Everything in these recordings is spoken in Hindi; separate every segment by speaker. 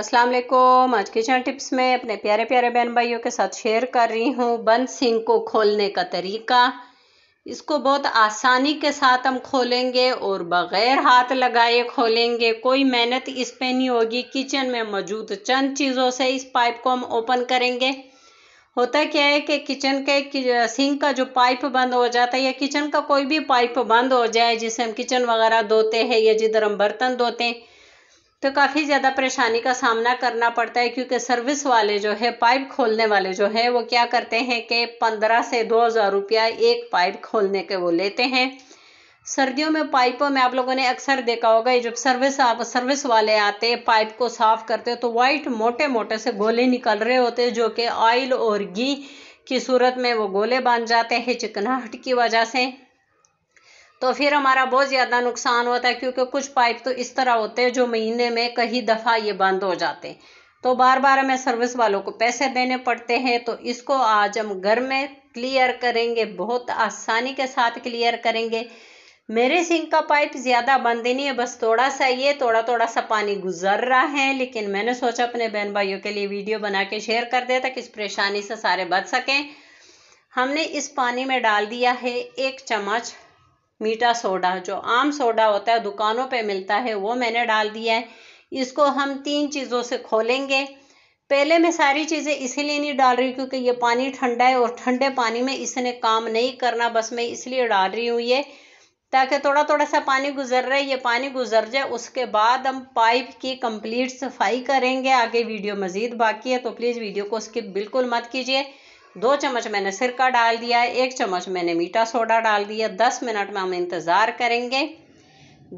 Speaker 1: अस्सलाम वालेकुम आज किचन टिप्स में अपने प्यारे प्यारे बहन भाइयों के साथ शेयर कर रही हूँ बंद सिंह को खोलने का तरीका इसको बहुत आसानी के साथ हम खोलेंगे और बग़ैर हाथ लगाए खोलेंगे कोई मेहनत इस पे नहीं होगी किचन में मौजूद चंद चीज़ों से इस पाइप को हम ओपन करेंगे होता क्या है कि किचन के सिंक का जो पाइप बंद हो जाता है या किचन का कोई भी पाइप बंद हो जाए जिसे हम किचन वगैरह धोते हैं या जिधर हम बर्तन धोते हैं तो काफ़ी ज़्यादा परेशानी का सामना करना पड़ता है क्योंकि सर्विस वाले जो है पाइप खोलने वाले जो है वो क्या करते हैं कि पंद्रह से दो हज़ार रुपया एक पाइप खोलने के वो लेते हैं सर्दियों में पाइपों में आप लोगों ने अक्सर देखा होगा जब सर्विस आप सर्विस वाले आते पाइप को साफ़ करते तो वाइट मोटे मोटे से गोले निकल रहे होते जो कि ऑयल और घी की सूरत में वो गोले बन जाते हैं चिकनाहट की वजह से तो फिर हमारा बहुत ज़्यादा नुकसान होता है क्योंकि कुछ पाइप तो इस तरह होते हैं जो महीने में कई दफ़ा ये बंद हो जाते हैं तो बार बार हमें सर्विस वालों को पैसे देने पड़ते हैं तो इसको आज हम घर में क्लियर करेंगे बहुत आसानी के साथ क्लियर करेंगे मेरे सिंक का पाइप ज़्यादा बंद ही नहीं है बस थोड़ा सा ये थोड़ा थोड़ा सा पानी गुजर रहा है लेकिन मैंने सोचा अपने बहन भाइयों के लिए वीडियो बना के शेयर कर दिया कि इस परेशानी से सारे बच सकें हमने इस पानी में डाल दिया है एक चम्मच मीठा सोडा जो आम सोडा होता है दुकानों पे मिलता है वो मैंने डाल दिया है इसको हम तीन चीज़ों से खोलेंगे पहले मैं सारी चीज़ें इसीलिए नहीं डाल रही क्योंकि ये पानी ठंडा है और ठंडे पानी में इसने काम नहीं करना बस मैं इसलिए डाल रही हूँ ये ताकि थोड़ा थोड़ा सा पानी गुजर रहा है ये पानी गुजर जाए उसके बाद हम पाइप की कंप्लीट सफाई करेंगे आगे वीडियो मज़ीद बाकी है तो प्लीज़ वीडियो को स्किप बिल्कुल मत कीजिए दो चम्मच मैंने सिरका डाल दिया है एक चम्मच मैंने मीठा सोडा डाल दिया दस मिनट में हम इंतज़ार करेंगे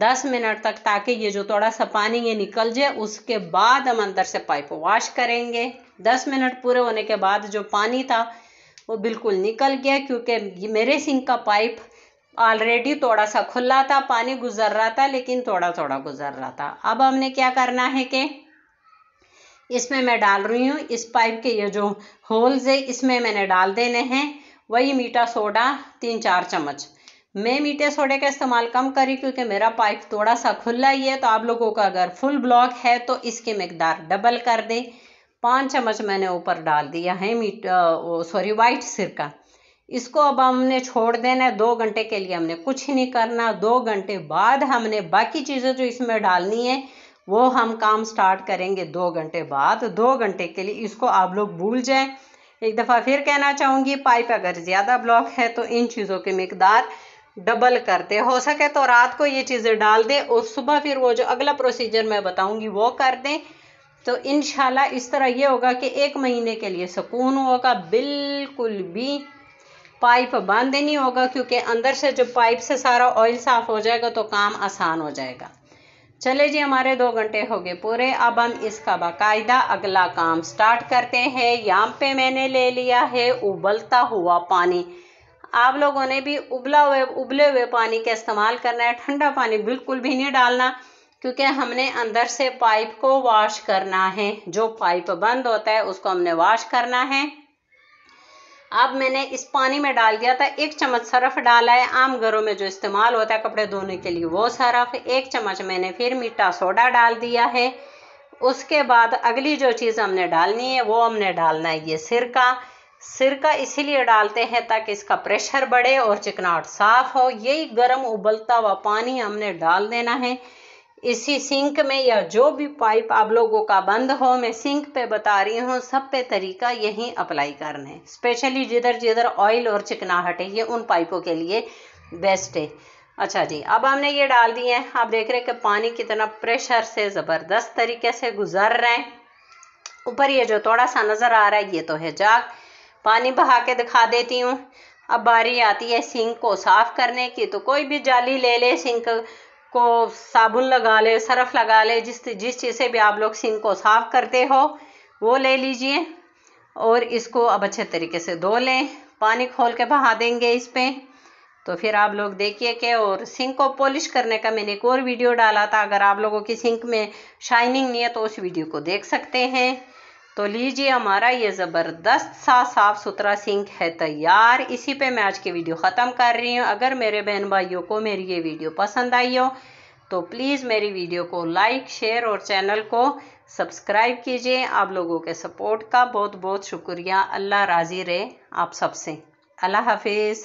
Speaker 1: दस मिनट तक ताकि ये जो थोड़ा सा पानी ये निकल जाए उसके बाद हम अंदर से पाइप वॉश करेंगे दस मिनट पूरे होने के बाद जो पानी था वो बिल्कुल निकल गया क्योंकि मेरे सिंक का पाइप ऑलरेडी थोड़ा सा खुला था पानी गुजर रहा था लेकिन थोड़ा थोड़ा गुजर रहा था अब हमने क्या करना है कि इसमें मैं डाल रही हूँ इस पाइप के ये जो होल्स है इसमें मैंने डाल देने हैं वही मीठा सोडा तीन चार चम्मच मैं मीठे सोडे का इस्तेमाल कम करी क्योंकि मेरा पाइप थोड़ा सा खुला ही है तो आप लोगों का अगर फुल ब्लॉक है तो इसकी मकदार डबल कर दें पाँच चम्मच मैंने ऊपर डाल दिया है मीट सॉरी वाइट सिरका इसको अब हमने छोड़ देना है दो घंटे के लिए हमने कुछ नहीं करना दो घंटे बाद हमने बाकी चीज़ें जो इसमें डालनी है वो हम काम स्टार्ट करेंगे दो घंटे बाद दो घंटे के लिए इसको आप लोग भूल जाएं एक दफ़ा फिर कहना चाहूँगी पाइप अगर ज़्यादा ब्लॉक है तो इन चीज़ों की मकदार डबल करते हो सके तो रात को ये चीज़ें डाल दें और सुबह फिर वो जो अगला प्रोसीजर मैं बताऊँगी वो कर दें तो इन इस तरह ये होगा कि एक महीने के लिए सुकून होगा बिल्कुल भी पाइप बंद नहीं होगा क्योंकि अंदर से जब पाइप से सारा ऑयल साफ़ हो जाएगा तो काम आसान हो जाएगा चले जी हमारे दो घंटे हो गए पूरे अब हम इसका बाकायदा अगला काम स्टार्ट करते हैं यहाँ पे मैंने ले लिया है उबलता हुआ पानी आप लोगों ने भी उबला हुए उबले हुए पानी का इस्तेमाल करना है ठंडा पानी बिल्कुल भी नहीं डालना क्योंकि हमने अंदर से पाइप को वॉश करना है जो पाइप बंद होता है उसको हमने वॉश करना है अब मैंने इस पानी में डाल दिया था एक चम्मच सरफ डाला है आम घरों में जो इस्तेमाल होता है कपड़े धोने के लिए वो सरफ एक चम्मच मैंने फिर मीठा सोडा डाल दिया है उसके बाद अगली जो चीज़ हमने डालनी है वो हमने डालना है ये सिरका सिरका इसीलिए डालते हैं ताकि इसका प्रेशर बढ़े और चिकनाहट साफ हो यही गर्म उबलता हुआ पानी हमने डाल देना है इसी सिंक में या जो भी पाइप आप लोगों का बंद हो मैं सिंक पे बता रही हूँ सब पे तरीका यही अप्लाई करना है स्पेशली जिधर जिधर ऑयल और चिकनाहट है ये उन पाइपों के लिए बेस्ट है अच्छा जी अब हमने ये डाल दिए हैं आप देख रहे हैं कि पानी कितना प्रेशर से ज़बरदस्त तरीके से गुजर रहे हैं ऊपर ये जो थोड़ा सा नज़र आ रहा है ये तो है जाग पानी बहा के दिखा देती हूँ अब बारी आती है सिंक को साफ़ करने की तो कोई भी जाली ले ले सिंक को साबुन लगा ले सरफ लगा ले जिस जिस चीज़ से भी आप लोग सिंक को साफ़ करते हो वो ले लीजिए और इसको अब अच्छे तरीके से धो लें पानी खोल के बहा देंगे इस पर तो फिर आप लोग देखिए कि और सिंक को पॉलिश करने का मैंने एक और वीडियो डाला था अगर आप लोगों की सिंक में शाइनिंग नहीं है तो उस वीडियो को देख सकते हैं तो लीजिए हमारा ये ज़बरदस्त सा साफ़ सुथरा सिंक है तैयार इसी पे मैं आज की वीडियो ख़त्म कर रही हूँ अगर मेरे बहन भाइयों को मेरी ये वीडियो पसंद आई हो तो प्लीज़ मेरी वीडियो को लाइक शेयर और चैनल को सब्सक्राइब कीजिए आप लोगों के सपोर्ट का बहुत बहुत शुक्रिया अल्लाह राज़ी रहे आप सबसे अल्लाह हाफिज़